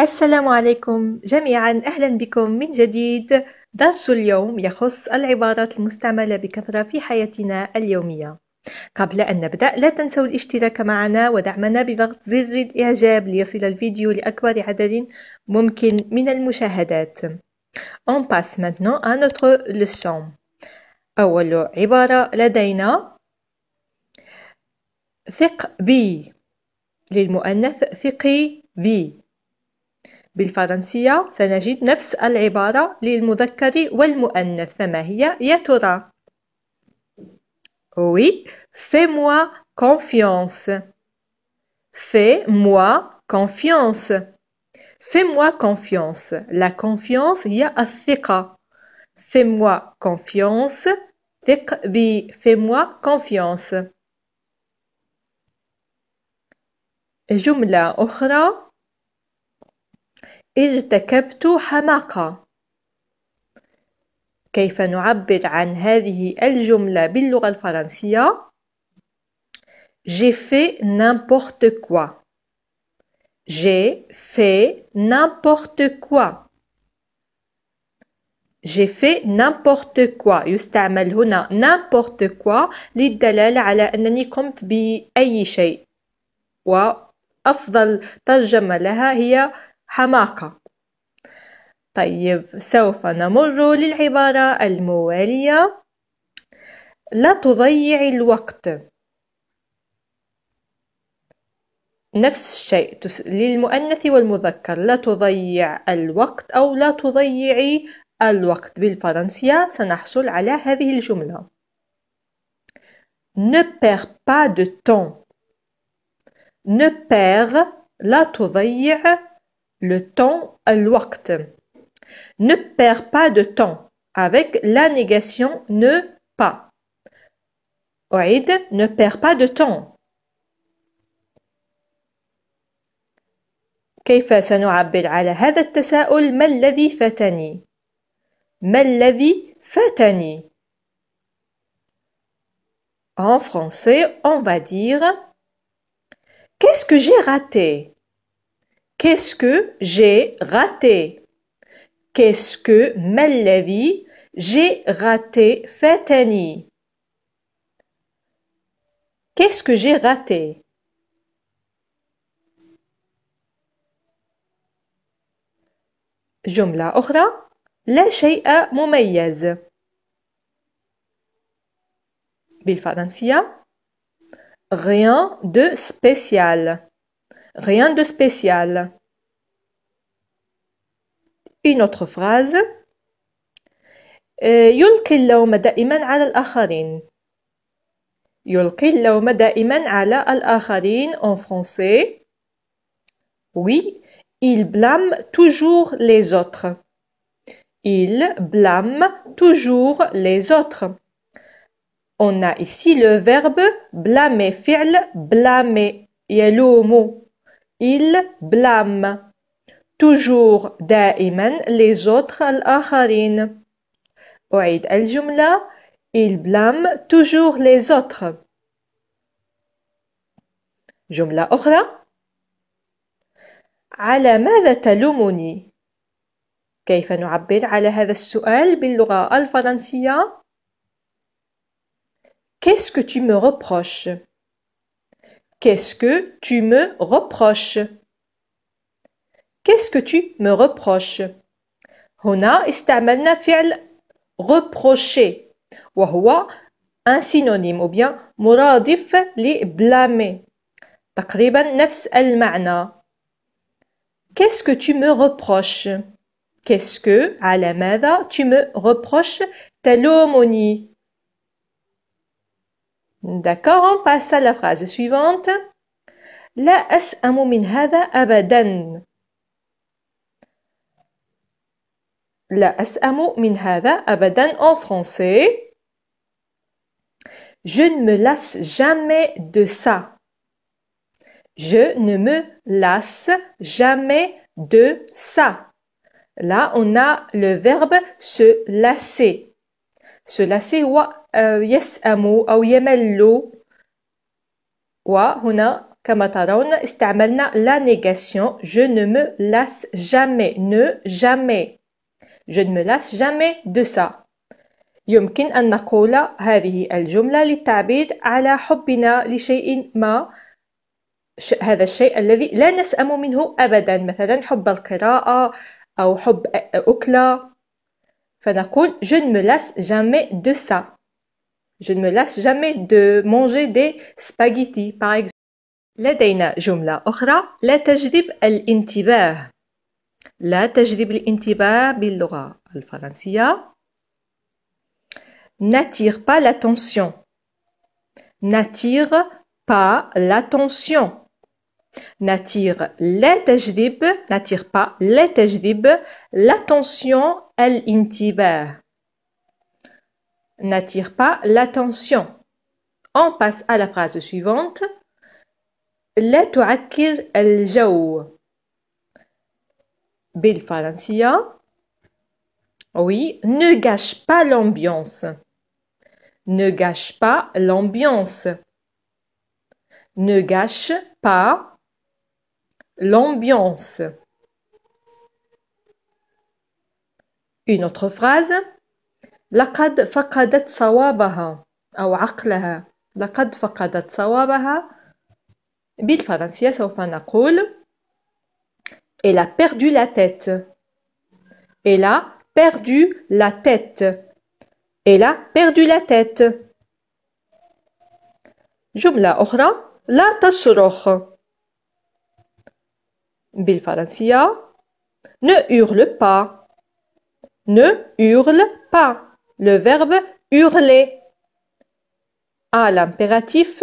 السلام عليكم جميعا أهلا بكم من جديد درس اليوم يخص العبارات المستعملة بكثرة في حياتنا اليومية قبل أن نبدأ لا تنسوا الاشتراك معنا ودعمنا بضغط زر الإعجاب ليصل الفيديو لأكبر عدد ممكن من المشاهدات On passe maintenant à notre leçon أول عبارة لدينا ثق بي للمؤنث ثقي بي بالفرنسية سنجد نفس العبارة للمذكر والمؤنث فما هي يا ترى Oui, fais-moi confiance. Fais-moi confiance. Fais-moi confiance. La confiance هي الثقة. Fais-moi confiance. ثق بي. Fais-moi confiance. جملة أخرى ارتكبت حماقة. كيف نعبر عن هذه الجملة باللغة الفرنسية؟ J'ai fait n'importe quoi. J'ai fait n'importe quoi. J'ai fait n'importe quoi. يستعمل هنا n'importe quoi للدلالة على أنني قمت بأي شيء. وأفضل ترجمة لها هي حماقة طيب سوف نمر للعبارة الموالية لا تضيع الوقت نفس الشيء للمؤنث والمذكر لا تضيع الوقت أو لا تضيعي الوقت بالفرنسية سنحصل على هذه الجملة ne perds pas de temps ne perds لا تضيع le temps temps. Ne perds pas de temps avec la négation ne pas. Oïd, ne perds pas de temps. كيف سنعبر على هذا التساؤل ما الذي فاتني ما الذي فاتني En français, on va dire Qu'est-ce que j'ai raté Qu'est-ce que j'ai raté? Qu'est-ce que Mellevi J'ai raté fatani. Qu'est-ce que j'ai raté? Jumla la la شيء مميز français? rien de spécial Rien de spécial. Une autre phrase. يلقي اللوم دائما على الآخرين. يلقي اللوم دائما على الآخرين en français. Oui, il blâme toujours les autres. Il blâme toujours les autres. On a ici le verbe blâmer, fi'l blâmer, يلوم il blâme toujours دائما les autres الآخرين. أعيد الجملة. Il blâme toujours les autres. جمله اخرى على ماذا تلومني؟ كيف نعبر على هذا السؤال باللغه الفرنسيه quest Qu'est-ce que tu me reproches Qu'est-ce que tu me reproches Qu'est-ce que tu me reproches هنا استعملنا فعل reprocher وهو un synonyme ou bien مرادف لblâmer تقريبا نفس المعنى Qu'est-ce que tu me reproches Qu'est-ce que la ماذا tu me reproches تلومني D'accord, on passe à la phrase suivante. La as min minhada abadan. La abadan en français. Je ne me lasse jamais de ça. Je ne me lasse jamais de ça. Là, on a le verbe se lasser. Cela c'est هو يسأم أو يمل وهنا كما ترون استعملنا la négation je ne me lasse jamais ne jamais je ne me lasse jamais de ça يمكن أن نقول هذه الجملة للتعبير على حبنا لشيء ما هذا الشيء الذي لا نسأم منه أبدا مثلا حب القراءة أو حب أكلة je ne me lasse jamais de ça. Je ne me lasse jamais de manger des spaghettis, par exemple. لدينا جملة أخرى لا تجذب الانتباه لا تجذب الانتباه باللغة الفرنسية n'attire pas l'attention n'attire pas l'attention n'attire لا تجذب n'attire pas l'attention الانتباه n'attire pas l'attention. On passe à la phrase suivante. Oui, ne gâche pas l'ambiance. Ne gâche pas l'ambiance. Ne gâche pas l'ambiance. Une autre phrase. لقد فقدت صوابها أو عقلها. لقد فقدت صوابها. بالفرنسية سوف نقول Elle a perdu la tête. Elle a perdu la tête. Elle a perdu la tête. جملة أخرى لا تصرخ بالفرنسية ne hurle pas ne hurle pas. Le verbe hurler. À l'impératif,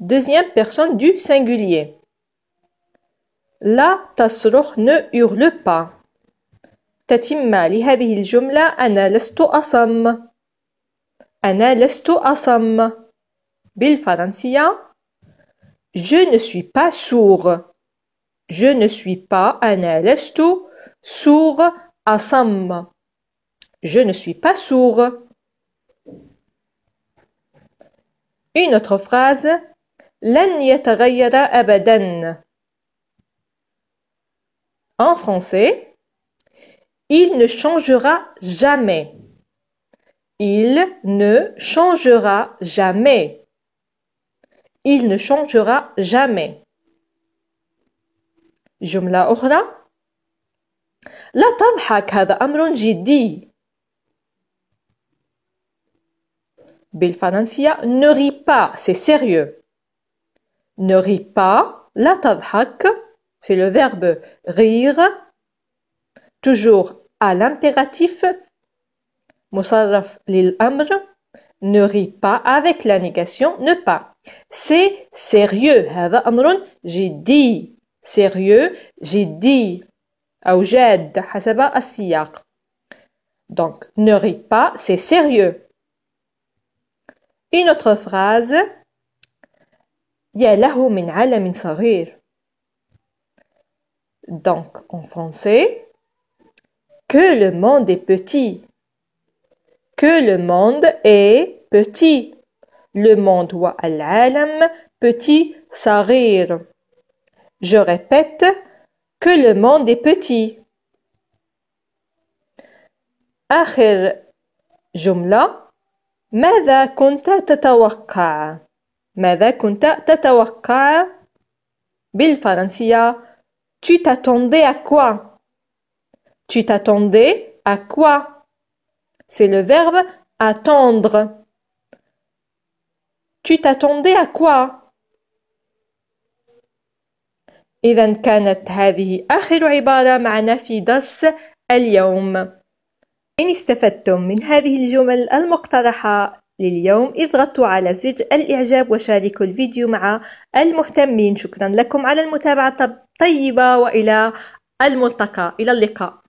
deuxième personne du singulier. La tasroh ne hurle pas. تتم لهذه الجملة أنا لست أصم أنا لست أصم بالفرنسية Je ne suis pas sourd Je ne suis pas أنا لست sourd أصم je ne suis pas sourd. Une autre phrase. En français, il ne changera jamais. Il ne changera jamais. Il ne changera jamais. je أخرى لا تضحك هذا أمر جدي ne ris pas, c'est sérieux. Ne ris pas, la tavhak, c'est le verbe rire, toujours à l'impératif, musarraf lil ne ris pas avec la négation ne pas. C'est sérieux, هذا j'ai dit. sérieux, j'ai dit Donc, ne ris pas, c'est sérieux. Une autre phrase. Donc, en français, que le monde est petit. Que le monde est petit. Le monde wa al petit sarir. Je répète, que le monde est petit. Après, ماذا كنت تتوقع؟ ماذا كنت تتوقع؟ بالفرنسية Tu t'attendais à quoi? Tu t'attendais à quoi? C'est le verbe attendre. Tu t'attendais à quoi? إذا كانت هذه آخر عبارة معنا في درس اليوم. إن استفدتم من هذه الجمل المقترحة لليوم اضغطوا على زر الإعجاب وشاركوا الفيديو مع المهتمين شكرا لكم على المتابعة طيبة وإلى الملتقى إلى اللقاء